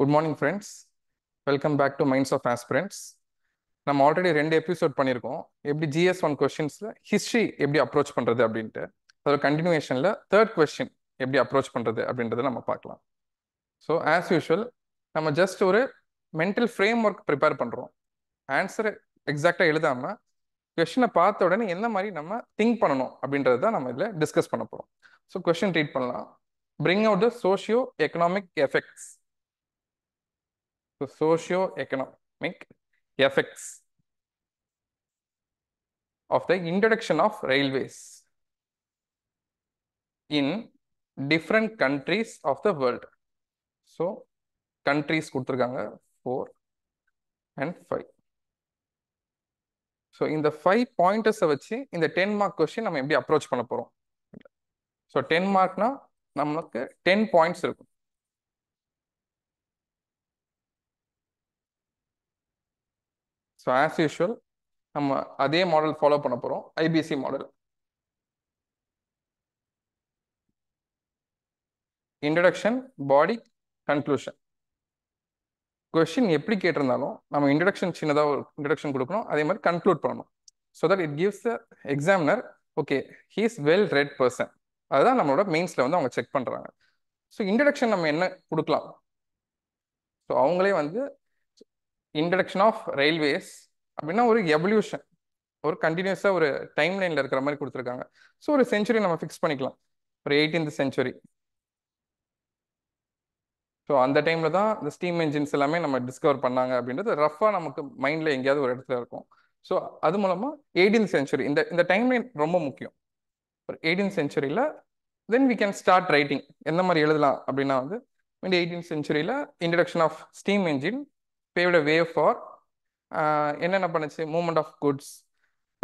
Good morning friends welcome back to minds of aspirants நம்ம already ரெண்டு episode பண்ணியிருக்கோம் எப்படி ஜிஎஸ் ஒன் கொஸ்டின்ஸில் ஹிஸ்ட்ரி எப்படி அப்ரோச் பண்ணுறது அப்படின்ட்டு அதோட கண்டினியூஷனில் தேர்ட் கொஸ்டின் எப்படி அப்ரோச் பண்ணுறது அப்படின்றத நம்ம பார்க்கலாம் ஸோ ஆஸ் யூஷுவல் நம்ம ஜஸ்ட் ஒரு மென்டல் ஃப்ரேம் ஒர்க் ப்ரிப்பேர் பண்ணுறோம் ஆன்சரை எக்ஸாக்டாக எழுதாமல் கொஷினை பார்த்த உடனே எந்த மாதிரி நம்ம திங்க் பண்ணணும் அப்படின்றது தான் நம்ம இதில் டிஸ்கஸ் பண்ண போகிறோம் ஸோ கொஷின் ரீட் பண்ணலாம் bring out the socio economic effects So, socio-economic effects of the introduction of railways in different countries of the world. So, countries கொடுத்திருக்காங்க ஃபோர் அண்ட் ஃபைவ் ஸோ இந்த ஃபைவ் பாயிண்டர்ஸை வச்சு இந்த ten mark question நம்ம எப்படி approach பண்ண போகிறோம் So, 10 mark நம்மளுக்கு 10 points இருக்கும் ஸோ ஆஸ் யூஷுவல் நம்ம அதே மாடல் ஃபாலோ பண்ண போகிறோம் IBC model introduction body conclusion question எப்படி கேட்டிருந்தாலும் நம்ம இன்ட்ரடக்ஷன் சின்னதாக ஒரு இன்ட்ரடக்ஷன் கொடுக்கணும் அதே மாதிரி கன்க்ளூட் பண்ணணும் so that it gives the examiner okay he's well read person அதுதான் நம்மளோட மெயின்ஸில் வந்து அவங்க செக் பண்ணுறாங்க ஸோ இன்ட்ரடக்ஷன் நம்ம என்ன கொடுக்கலாம் ஸோ அவங்களே வந்து இன்ட்ரடக்ஷன் ஆஃப் ரயில்வேஸ் அப்படின்னா ஒரு எவல்யூஷன் ஒரு கண்டினியூஸாக ஒரு டைம் லைனில் இருக்கிற மாதிரி கொடுத்துருக்காங்க ஸோ ஒரு செஞ்சுரி நம்ம ஃபிக்ஸ் பண்ணிக்கலாம் ஒரு எயிட்டீன்த் செஞ்சுரி ஸோ அந்த டைமில் தான் இந்த ஸ்டீம் என்ஜின்ஸ் எல்லாமே நம்ம டிஸ்கவர் பண்ணாங்க அப்படின்றது ரஃபாக நமக்கு மைண்டில் எங்கேயாவது ஒரு இடத்துல இருக்கும் ஸோ அது மூலமாக எயிட்டீன் செஞ்சுரி இந்த இந்த டைம் லைன் ரொம்ப முக்கியம் ஒரு எயிட்டீன் செஞ்சுரியில் then we can start writing எந்த மாதிரி எழுதலாம் அப்படின்னா வந்து எயிட்டீன் செஞ்சுரியில் introduction of steam engine paved way for என்னென்ன பண்ணுச்சு movement of goods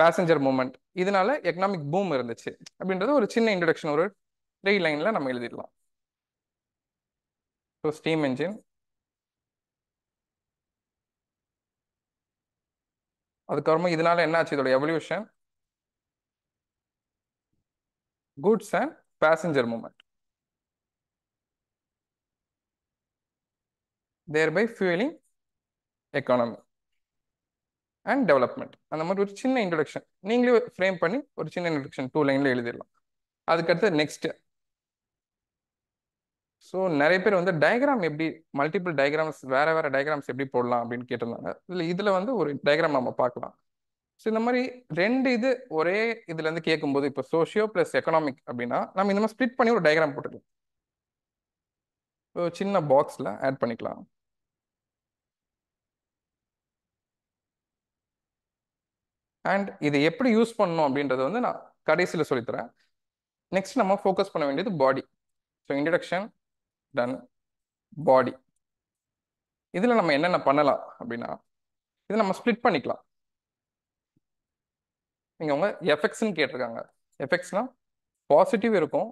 passenger movement இதனால எக்கனாமிக் பூம் இருந்துச்சு அப்படின்றது ஒரு சின்ன இன்ட்ரடக்ஷன் ஒரு ட்ரெய் லைனில் நம்ம எழுதிடலாம் ஸோ ஸ்டீம் என்ஜின் அதுக்கப்புறமா இதனால என்ன ஆச்சு இதோட evolution goods and passenger movement there by fueling economy and development அந்த மாதிரி ஒரு சின்ன இன்ட்ரடக்ஷன் நீங்களே ஃப்ரேம் பண்ணி ஒரு சின்ன இன்ட்ரடக்ஷன் டூ லைனில் எழுதிடலாம் அதுக்கடுத்து நெக்ஸ்ட்டு ஸோ நிறைய பேர் வந்து டயக்ராம் எப்படி மல்டிபிள் டயக்ராம்ஸ் வேற வேற டயக்ராம்ஸ் எப்படி போடலாம் அப்படின்னு கேட்டிருந்தாங்க இதில் இதில் வந்து ஒரு டயக்ராம் நம்ம பார்க்கலாம் ஸோ இந்த மாதிரி ரெண்டு இது ஒரே இதுலேருந்து கேட்கும்போது இப்போ சோஷியோ ப்ளஸ் எக்கனாமிக் அப்படின்னா நம்ம இந்த மாதிரி ஸ்பிட் பண்ணி ஒரு டயக்ராம் போட்டுக்கலாம் சின்ன பாக்ஸில் ஆட் பண்ணிக்கலாம் அண்ட் இது எப்படி யூஸ் பண்ணணும் அப்படின்றது வந்து நான் கடைசியில் சொல்லித்தரேன் நெக்ஸ்ட் நம்ம ஃபோக்கஸ் பண்ண வேண்டியது body so introduction done body இதில் நம்ம என்னென்ன பண்ணலாம் அப்படின்னா இதை நம்ம ஸ்ப்ளிட் பண்ணிக்கலாம் இங்கே அவங்க எஃபெக்ட்ஸ்ன்னு கேட்டிருக்காங்க எஃபெக்ட்ஸ்னால் பாசிட்டிவ் இருக்கும்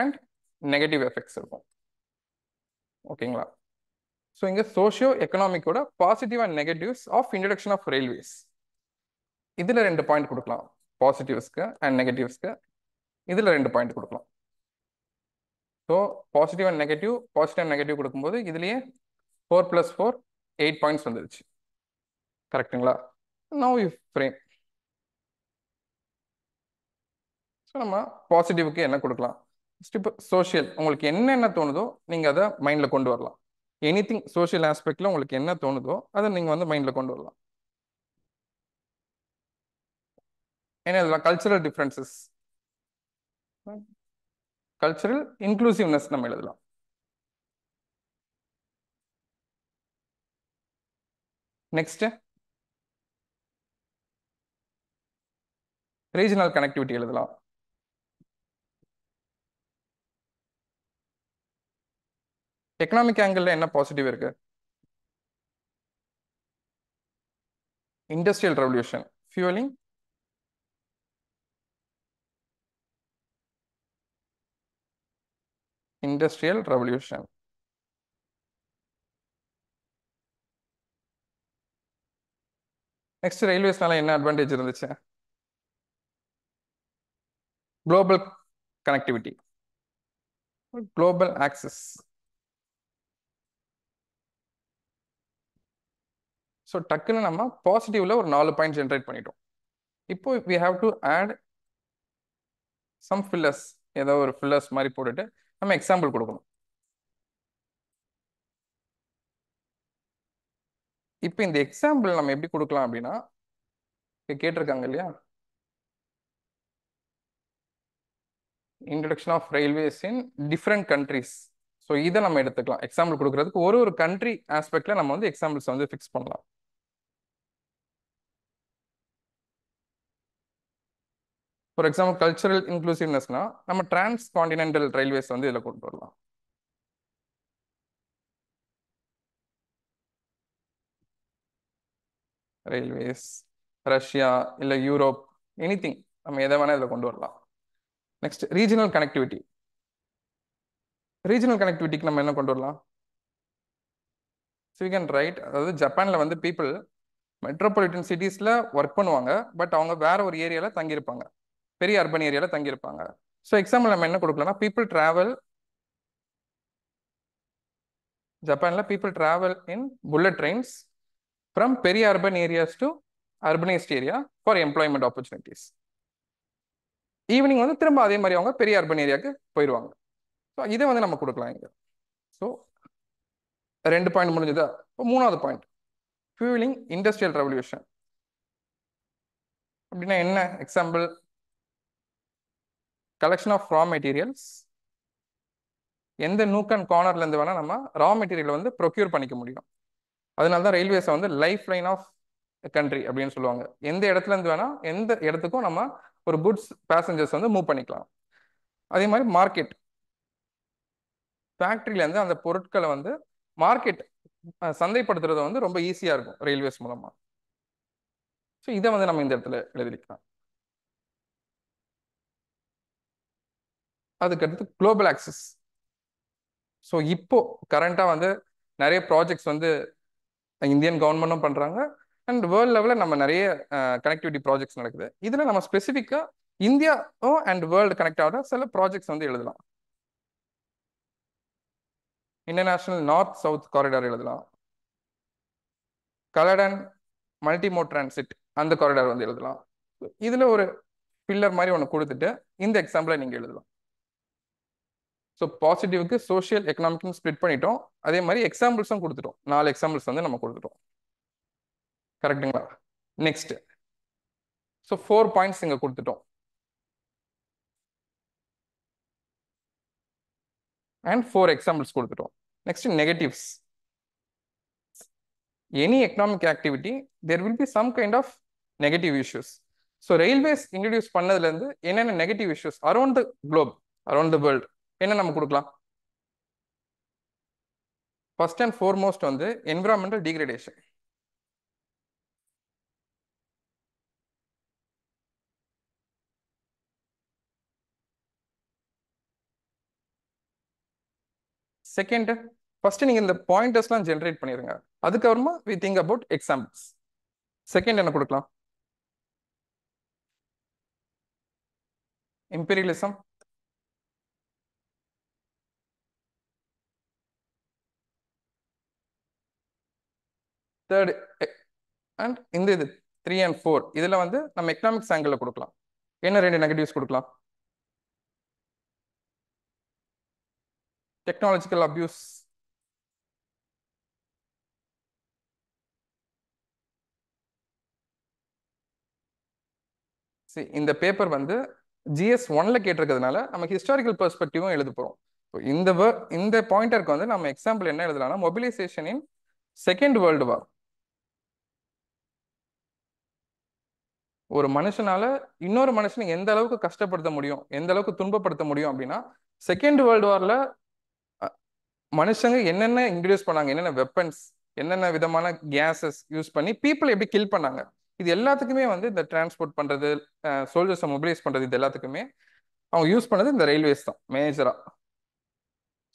அண்ட் நெகட்டிவ் எஃபெக்ட்ஸ் இருக்கும் ஓகேங்களா ஸோ இங்கே சோஷியோ எக்கனாமிக்கோட positive and negatives of introduction of railways இதில் ரெண்டு பாயிண்ட் கொடுக்கலாம் பாசிட்டிவ்ஸ்க்கு அண்ட் நெகட்டிவ்ஸ்க்கு இதில் ரெண்டு பாயிண்ட் கொடுக்கலாம் so positive and negative positive and negative கொடுக்கும்போது இதுலேயே four plus four eight points வந்துருச்சு கரெக்டுங்களா நோ யூ ஃப்ரேம் ஸோ நம்ம பாசிட்டிவுக்கு என்ன கொடுக்கலாம் இப்போ சோஷியல் உங்களுக்கு என்னென்ன தோணுதோ நீங்கள் அதை மைண்டில் கொண்டு வரலாம் எனி திங் சோஷியல் ஆஸ்பெக்டில் உங்களுக்கு என்ன தோணுதோ அதை நீங்கள் வந்து மைண்டில் கொண்டு வரலாம் என்ன எழுதலாம் கல்ச்சுரல் டிஃப்ரென்சஸ் கல்ச்சுரல் இன்க்ளூசிவ்னஸ் நம்ம எழுதலாம் நெக்ஸ்ட் ரீஜனல் கனெக்டிவிட்டி எழுதலாம் எக்கனாமிக் ஆங்கிள் என்ன பாசிட்டிவ் இருக்கு industrial revolution fueling industrial revolution next ரயில்வேஸ்னால என்ன அட்வான்டேஜ் இருந்துச்சு global connectivity global access so டக்குன்னு நம்ம பாசிட்டிவ்ல ஒரு நாலு பாயிண்ட் ஜென்ரேட் பண்ணிட்டோம் இப்போ we have to add some fillers ஏதோ ஒரு ஃபில்லர்ஸ் மாதிரி போட்டுட்டு நம்ம எக்ஸாம்பிள் கொடுக்கணும் இப்போ இந்த எக்ஸாம்பிள் நம்ம எப்படி கொடுக்கலாம் அப்படின்னா கேட்டிருக்காங்க இல்லையா introduction of railways in different countries so இதை நம்ம எடுத்துக்கலாம் எக்ஸாம்பிள் கொடுக்கறதுக்கு ஒரு ஒரு கண்ட்ரி ஆஸ்பெக்டில் நம்ம வந்து எக்ஸாம்பிள்ஸ் வந்து ஃபிக்ஸ் பண்ணலாம் ஃபார் எக்ஸாம்பிள் கல்ச்சரல் இன்க்ளூசிவ்னஸ்னா நம்ம டிரான்ஸ் காண்டினென்டல் ரயில்வேஸ் வந்து இதில் கொண்டு வரலாம் ரயில்வேஸ் ரஷ்யா இல்லை யூரோப் எனி திங் நம்ம எதை வேணால் இதில் கொண்டு வரலாம் நெக்ஸ்ட் ரீஜனல் கனெக்டிவிட்டி ரீஜனல் கனெக்டிவிட்டிக்கு நம்ம என்ன கொண்டு வரலாம் ஸோ வி கேன் ரைட் அதாவது ஜப்பானில் வந்து பீப்புள் மெட்ரோபாலிட்டன் சிட்டிஸில் ஒர்க் பண்ணுவாங்க பட் அவங்க வேறு ஒரு ஏரியாவில் தங்கியிருப்பாங்க பெரிய அர்பன் ஏரியாவில் தங்கியிருப்பாங்க ஸோ எக்ஸாம்பிள் நம்ம என்ன கொடுக்கலாம்னா பீப்புள் ட்ராவல் ஜப்பானில் people travel in bullet trains from பெரிய urban areas to urbanised area for employment opportunities evening வந்து திரும்ப அதே மாதிரி அவங்க பெரிய அர்பன் ஏரியாவுக்கு போயிடுவாங்க ஸோ இதை வந்து நம்ம கொடுக்கலாம் இங்கே ஸோ ரெண்டு பாயிண்ட் முடிஞ்சதா இப்போ மூணாவது பாயிண்ட் ஃபியூலிங் இண்டஸ்ட்ரியல் ரெவல்யூஷன் அப்படின்னா என்ன example collection of raw materials எந்த நூக் அண்ட் கார்னர்லேருந்து வேணால் நம்ம ரா மெட்டீரியல் வந்து ப்ரொக்யூர் பண்ணிக்க முடியும் அதனால தான் ரயில்வேஸை வந்து லைஃப் லைன் ஆஃப் கண்ட்ரி அப்படின்னு சொல்லுவாங்க எந்த இடத்துலேருந்து வேணால் எந்த இடத்துக்கும் நம்ம ஒரு குட்ஸ் பேசஞ்சர்ஸ் வந்து மூவ் பண்ணிக்கலாம் அதே மாதிரி மார்க்கெட் ஃபேக்ட்ரியிலேருந்து அந்த பொருட்களை வந்து மார்க்கெட் சந்தைப்படுத்துறது வந்து ரொம்ப ஈஸியாக இருக்கும் ரயில்வேஸ் மூலமாக ஸோ இதை வந்து நம்ம இந்த இடத்துல எழுதிக்கலாம் அதுக்கடுத்து குளோபல் ஆக்சஸ் ஸோ இப்போ கரண்டாக வந்து நிறைய ப்ராஜெக்ட்ஸ் வந்து இந்தியன் கவர்மெண்ட்டும் பண்ணுறாங்க அண்ட் வேர்ல்ட் லெவலில் நம்ம நிறைய கனெக்டிவிட்டி ப்ராஜெக்ட்ஸ் நடக்குது இதில் நம்ம ஸ்பெசிஃபிக்காக இந்தியாவும் அண்ட் வேர்ல்டு கனெக்ட் ஆகிற சில ப்ராஜெக்ட்ஸ் வந்து எழுதலாம் இன்டர்நேஷ்னல் நார்த் சவுத் காரிடார் எழுதலாம் கலடன் மல்டிமோ ட்ரான்சிட் அந்த காரிடார் வந்து எழுதலாம் இதில் ஒரு பில்லர் மாதிரி ஒன்று கொடுத்துட்டு இந்த எக்ஸாம்பிளை நீங்கள் எழுதலாம் ஸோ பாசிட்டிவ்க்கு சோஷியல் எக்கனாமிக்னு ஸ்ப்ளிட் பண்ணிட்டோம் அதே மாதிரி எக்ஸாம்பிள்ஸும் கொடுத்துட்டோம் நாலு எக்ஸாம்பிள்ஸ் வந்து நம்ம கொடுத்துட்டோம் கரெக்டுங்களா நெக்ஸ்ட் ஸோ ஃபோர் பாயிண்ட்ஸ் இங்கே கொடுத்துட்டோம் அண்ட் ஃபோர் எக்ஸாம்பிள்ஸ் கொடுத்துட்டோம் next negatives any economic activity there will be some kind of negative issues so railways introduce பண்ணதுலேருந்து என்னென்ன negative issues around the globe around the world என்ன நம்ம கொடுக்கலாம் first and foremost வந்து environmental degradation second first நீங்க இந்த பாயிண்டர்ஸ்லாம் generate பண்ணிருங்க அதுக்கப்புறமா we think about examples second என்ன கொடுக்கலாம் இம்பீரியலிசம் தேர்ட் அண்ட் eh, இந்த இது த்ரீ அண்ட் ஃபோர் இதில் வந்து நம்ம எக்கனாமிக்ஸ் ஆங்கிளில் கொடுக்கலாம் என்ன ரெண்டு நெகட்டிவ்ஸ் கொடுக்கலாம் டெக்னாலஜிக்கல் அப்யூஸ் சரி இந்த பேப்பர் வந்து ஜிஎஸ் ஒன்ல கேட்டிருக்கிறதுனால நமக்கு ஹிஸ்டாரிக்கல் பெர்ஸ்பெக்டிவும் எழுத போறோம் இந்த வேர் இந்த பாயிண்டருக்கு வந்து நம்ம எக்ஸாம்பிள் என்ன எழுதலாம்னா மொபிலைசேஷனின் செகண்ட் வேர்ல்டு வார் ஒரு மனுஷனால இன்னொரு மனுஷனை எந்த அளவுக்கு கஷ்டப்படுத்த முடியும் எந்த அளவுக்கு துன்பப்படுத்த முடியும் அப்படின்னா செகண்ட் வேர்ல்டு வார்ல மனுஷங்க என்னென்ன இன்ட்ரடியூஸ் பண்ணாங்க என்னென்ன வெப்பன்ஸ் என்னென்ன விதமான கேஸஸ் யூஸ் பண்ணி பீப்புள் எப்படி கில் பண்ணாங்க இது எல்லாத்துக்குமே வந்து இந்த டிரான்ஸ்போர்ட் பண்றது சோல்ஜர்ஸை மொபிலைஸ் பண்றது இது எல்லாத்துக்குமே அவங்க யூஸ் பண்ணது இந்த ரயில்வேஸ் தான் மேஜரா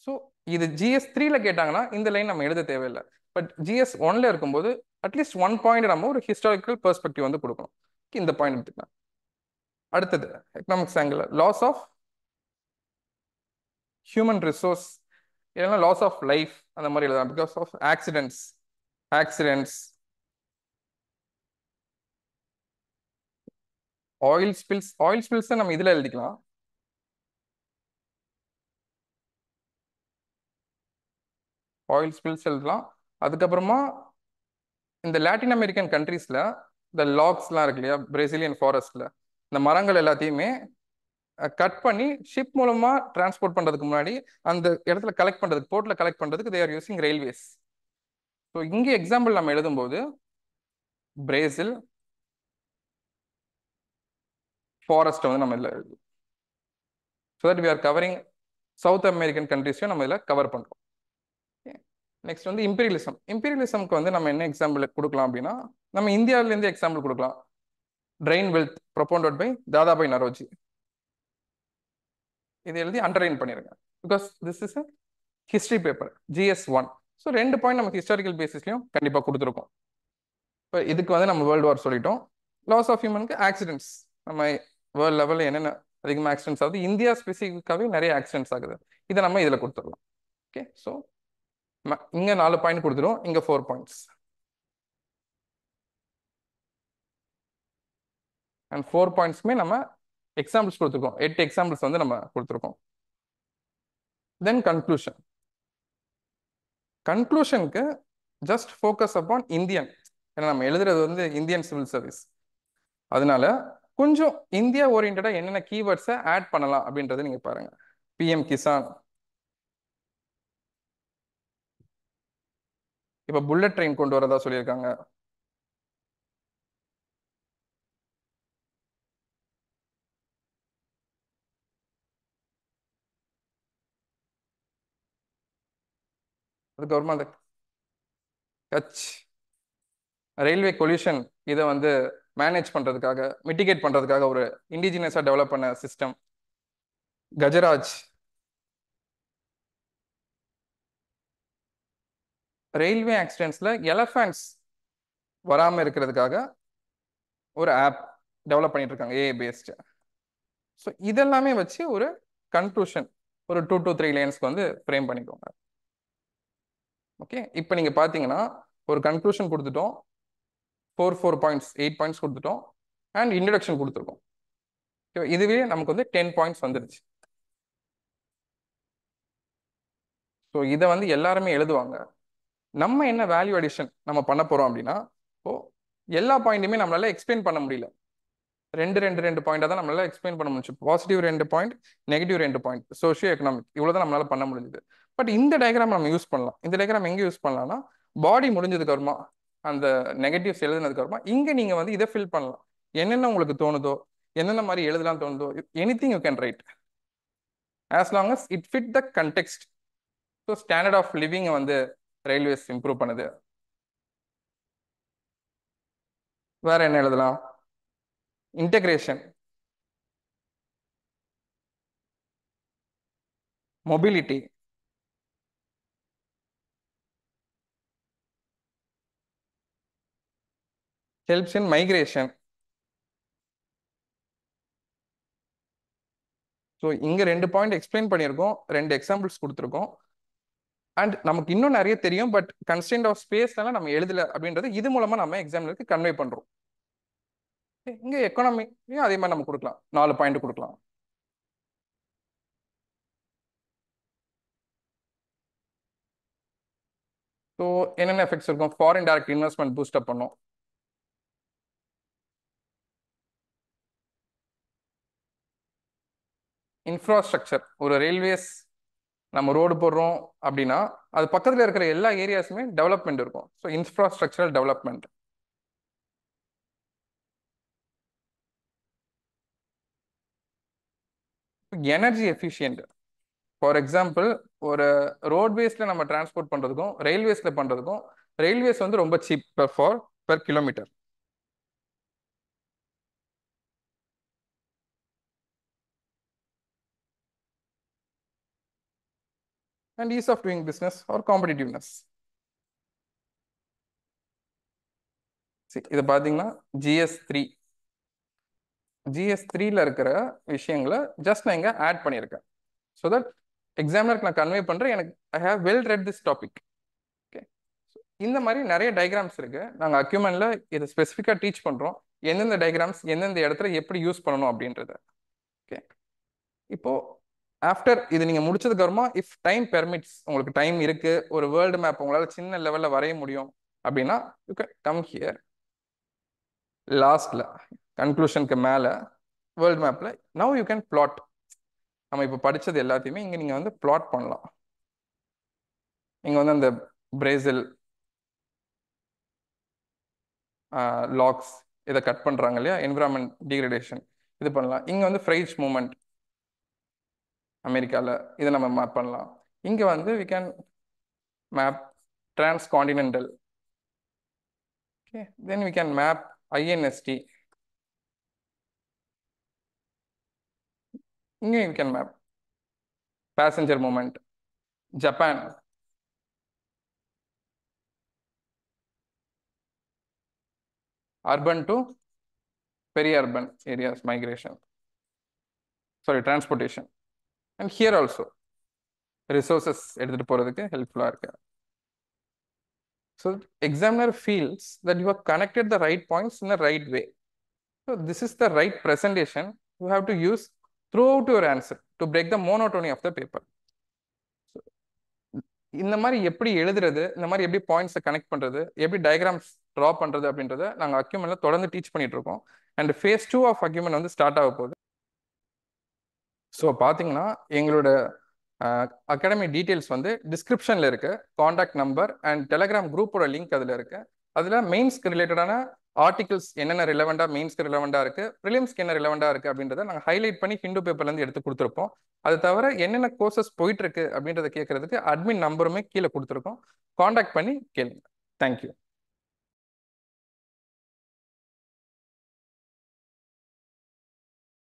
ஸோ இது ஜிஎஸ் த்ரீல கேட்டாங்கன்னா இந்த லைன் நம்ம எழுத தேவையில்லை பட் ஜிஎஸ் ஒன்ல இருக்கும்போது அட்லீஸ்ட் ஒன் பாயிண்ட் நம்ம ஒரு ஹிஸ்டாரிக்கல் பெர்ஸ்பெக்டிவ் வந்து கொடுக்கணும் இந்த பாயிண்ட் எடுத்துக்கலாம் அடுத்தது economics angle loss of human resource இல்லைன்னா லாஸ் ஆஃப் லைஃப் அந்த மாதிரி எழுதலாம் because of accidents accidents oil spills oil ஸ்பில்ஸை நம்ம இதில் எழுதிக்கலாம் ஆயில் ஸ்பில்ஸ் எழுதலாம் அதுக்கப்புறமா இந்த லாட்டின் அமெரிக்கன் கண்ட்ரீஸில் இந்த லாக்ஸ்லாம் இருக்கு இல்லையா பிரேசிலியன் ஃபாரஸ்டில் இந்த மரங்கள் எல்லாத்தையுமே கட் பண்ணி ஷிப் மூலமாக டிரான்ஸ்போர்ட் பண்ணுறதுக்கு முன்னாடி அந்த இடத்துல கலெக்ட் பண்ணுறதுக்கு போர்ட்டில் கலெக்ட் பண்ணுறதுக்கு they are using railways so இங்கே எக்ஸாம்பிள் நம்ம எழுதும்போது பிரேசில் ஃபாரஸ்ட்டை வந்து நம்ம இதில் எழுதுவோம் so that we are covering South American கண்ட்ரிஸையும் நம்ம இதில் கவர் பண்ணுறோம் நெக்ஸ்ட் வந்து இம்பீரியலிசம் இம்பீரியலிசம்க்கு வந்து நம்ம என்ன எக்ஸாம்பிள் கொடுக்கலாம் அப்படின்னா நம்ம இந்தியாவிலேருந்து எக்ஸாம்பிள் கொடுக்கலாம் drain wealth propounded by Dadabhai Naoroji இது எழுதி அண்டர்லைன் பண்ணிருங்க because this is a history paper GS one ஸோ ரெண்டு பாயிண்ட் நமக்கு ஹிஸ்டாரிக்கல் பேசிஸ்லையும் கண்டிப்பாக கொடுத்துருக்கோம் இப்போ இதுக்கு வந்து நம்ம வேர்ல்டு வார் சொல்லிட்டோம் லாஸ் ஆஃப் ஹியூமனுக்கு ஆக்சிடென்ட்ஸ் நம்ம வேர்ல்டு லெவலில் என்னென்ன அதிகமாக ஆக்சிடென்ட்ஸ் ஆகுது இந்தியா ஸ்பெசிஃபிக்காகவே நிறைய ஆக்சிடென்ட்ஸ் ஆகுது இதை நம்ம இதில் கொடுத்துடலாம் ஓகே ஸோ இங்கே நாலு பாயிண்ட் கொடுத்துரும் இங்கே ஃபோர் பாயிண்ட்ஸ் அண்ட் ஃபோர் பாயிண்ட்ஸ்க்குமே நம்ம எக்ஸாம்பிள்ஸ் கொடுத்துருக்கோம் எட்டு எக்ஸாம்பிள்ஸ் வந்து நம்ம கொடுத்துருக்கோம் தென் கன்க்ளூஷன் கன்க்ளூஷனுக்கு ஜஸ்ட் ஃபோக்கஸ் அப்பான் இந்தியன் ஏன்னா நம்ம எழுதுறது வந்து இந்தியன் சிவில் சர்வீஸ் அதனால கொஞ்சம் இந்தியா ஓரியன்டாக என்னென்ன கீவேர்ட்ஸை ஆட் பண்ணலாம் அப்படின்றத நீங்கள் பாருங்கள் பிஎம் கிசான் இப்போ புல்லட் ட்ரெயின் கொண்டு வரதா சொல்லியிருக்காங்க அதுக்கப்புறமா அந்த கச் ரயில்வே கொல்யூஷன் இதை வந்து மேனேஜ் பண்ணுறதுக்காக மிட்டிகேட் பண்ணுறதுக்காக ஒரு இண்டிஜினியஸா டெவலப் பண்ண சிஸ்டம் கஜராஜ் ரயில்வே ஆக்சிடென்ட்ஸில் எலஃபண்ட்ஸ் வராமல் இருக்கிறதுக்காக ஒரு ஆப் டெவலப் பண்ணிட்டு இருக்காங்க ஏஐ பேஸ்டு ஸோ இதெல்லாமே வச்சு ஒரு கன்க்ளூஷன் ஒரு டூ டூ த்ரீ லைன்ஸ்க்கு வந்து ஃப்ரேம் பண்ணிக்கோங்க ஓகே இப்போ நீங்கள் பார்த்தீங்கன்னா ஒரு கன்க்ளூஷன் கொடுத்துட்டோம் four four points eight points கொடுத்துட்டோம் அண்ட் இன்ட்ரடக்ஷன் கொடுத்துருக்கோம் இதுவே நமக்கு வந்து டென் பாயிண்ட்ஸ் வந்துருச்சு ஸோ இதை வந்து எல்லாருமே எழுதுவாங்க நம்ம என்ன வேல்யூ அடிஷன் நம்ம பண்ண போகிறோம் அப்படின்னா இப்போ எல்லா பாயிண்ட்டுமே நம்மளால எக்ஸ்பிளைன் பண்ண முடியல ரெண்டு ரெண்டு ரெண்டு பாயிண்டாக தான் நம்மளால எக்ஸ்பிளைன் பண்ண முடிஞ்சு பாசிட்டிவ் ரெண்டு பாயிண்ட் நெகட்டிவ் ரெண்டு பாயிண்ட் சோஷியோ எக்கனாமிக் இவ்வளோ தான் நம்மளால பண்ண முடிஞ்சது பட் இந்த டயக்ராம் நம்ம யூஸ் பண்ணலாம் இந்த டயக்ராம் எங்கே யூஸ் பண்ணலாம்னா பாடி முடிஞ்சதுக்கு அப்புறமா அந்த நெகட்டிவ்ஸ் எழுதுனதுக்கு அப்புறமா இங்கே நீங்கள் வந்து இதை ஃபில் பண்ணலாம் என்னென்ன உங்களுக்கு தோணுதோ என்னென்ன மாதிரி எழுதலாம் தோணுதோ anything you can write as long as it fit the context so standard of லிவிங்கை வந்து ரயில்வேஸ் இம்ப்ரூவ் பண்ணுது வேற என்ன எழுதலாம் integration mobility helps in migration so இங்கே ரெண்டு பாயிண்ட் எக்ஸ்பிளைன் பண்ணியிருக்கோம் ரெண்டு எக்ஸாம்பிள்ஸ் கொடுத்துருக்கோம் அண்ட் நமக்கு இன்னும் நிறைய தெரியும் பட் கன்ஸ்டன்ட் ஆஃப் ஸ்பேஸ்னால நம்ம எழுதல அப்படின்றது இது மூலமா நம்ம எக்ஸாம்லருக்கு கன்வே பண்றோம் இங்க எக்கனாமியும் அதே மாதிரி நம்ம கொடுக்கலாம் நாலு பாயிண்ட் கொடுக்கலாம் ஸோ என்னென்ன எஃபெக்ட்ஸ் இருக்கும் ஃபாரின் டைரக்ட் இன்வெஸ்ட்மெண்ட் பூஸ்டப் பண்ணும் இன்ஃப்ராஸ்ட்ரக்சர் ஒரு ரயில்வேஸ் நம்ம ரோடு போடுறோம் அப்படின்னா அது பக்கத்தில் இருக்கிற எல்லா ஏரியாஸுமே டெவலப்மெண்ட் இருக்கும் so infrastructural development energy efficient for example ஒரு ரோட்வேஸில் நம்ம டிரான்ஸ்போர்ட் பண்ணுறதுக்கும் ரயில்வேஸில் பண்ணுறதுக்கும் ரயில்வேஸ் வந்து ரொம்ப cheap per for per kilometre and ease of doing business or competitiveness. இது பார்த்தீங்கன்னா ஜிஎஸ் த்ரீ ஜிஎஸ் த்ரீல இருக்கிற விஷயங்களை ஜஸ்ட் நான் இங்கே ஆட் பண்ணியிருக்கேன் ஸோ தட் எக்ஸாமினருக்கு நான் கன்வே பண்ணுறேன் எனக்கு I have well read this topic okay இந்த மாதிரி நிறைய டயக்ராம்ஸ் இருக்குது நாங்கள் அக்யூமெண்ட்ல இதை ஸ்பெசிஃபிக்காக டீச் பண்ணுறோம் எந்தெந்த டயக்ராம்ஸ் எந்தெந்த இடத்துல எப்படி யூஸ் பண்ணணும் அப்படின்றத ஓகே இப்போது ஆஃப்டர் இது நீங்கள் முடிச்சதுக்கப்புறமா இஃப் டைம் பெர்மிட்ஸ் உங்களுக்கு டைம் இருக்குது ஒரு வேர்ல்டு மேப் உங்களால் சின்ன லெவலில் வரைய முடியும் அப்படின்னா யூ கேன் கம் ஹியர் லாஸ்டில் கன்க்ளூஷனுக்கு மேலே வேர்ல்டு மேப்பில் நவ் யூ கேன் பிளாட் நம்ம இப்போ படித்தது எல்லாத்தையுமே இங்கே நீங்கள் வந்து பிளாட் பண்ணலாம் இங்கே வந்து அந்த பிரேசில் லாக்ஸ் இதை கட் பண்ணுறாங்க இல்லையா என்விரான்மெண்ட் டிகிரடேஷன் இது பண்ணலாம் இங்கே வந்து ஃப்ரைஜ் மூமெண்ட் அமெரிக்காவில் இதை நம்ம மேப் பண்ணலாம் இங்கே வந்து we can map trans continental okay then we can map INST இங்கே we can map passenger movement Japan urban to பெரிய urban areas migration sorry transportation and here also resources எடுத்துகிட்டு போகிறதுக்கு ஹெல்ப்ஃபுல்லாக இருக்கு so examiner feels that you have connected the right points in the right way so this is the right presentation you have to use throughout your answer to break the மோனோட்டோனி of the paper so இந்த மாதிரி எப்படி எழுதுறது இந்த மாதிரி எப்படி பாயிண்ட்ஸை connect பண்ணுறது எப்படி டயக்ராம்ஸ் ட்ரா பண்ணுறது அப்படின்றத நாங்கள் அக்யூமெண்ட்டில் தொடர்ந்து டீச் பண்ணிட்டு இருக்கோம் and phase two of argument வந்து ஸ்டார்ட் ஆக போகுது ஸோ பார்த்தீங்கன்னா எங்களோட அகாடமி டீட்டெயில்ஸ் வந்து டிஸ்கிரிப்ஷனில் இருக்குது காண்டாக்ட் நம்பர் அண்ட் டெலகிராம் குரூப்போட லிங்க் அதில் இருக்குது அதில் மெயின்ஸ்க்கு ரிலேட்டடான ஆர்டிகல்ஸ் என்னென்ன ரிலவெண்ட்டாக மெயின்ஸ்க்கு ரிலவெண்ட்டாக இருக்குது ப்ரிலிம்ஸ்க்கு என்ன ரிலவெண்ட்டாக இருக்குது அப்படின்றத நாங்கள் ஹைலைட் பண்ணி ஹிந்து பேப்பர்லேருந்து எடுத்து கொடுத்துருப்போம் அது தவிர என்னென்ன கோர்சஸ் போயிட்டுருக்கு அப்படின்றத கேட்குறதுக்கு அட்மின் நம்பருமே கீழே கொடுத்துருக்கோம் காண்டாக்ட் பண்ணி கேளுங்க தேங்க்யூ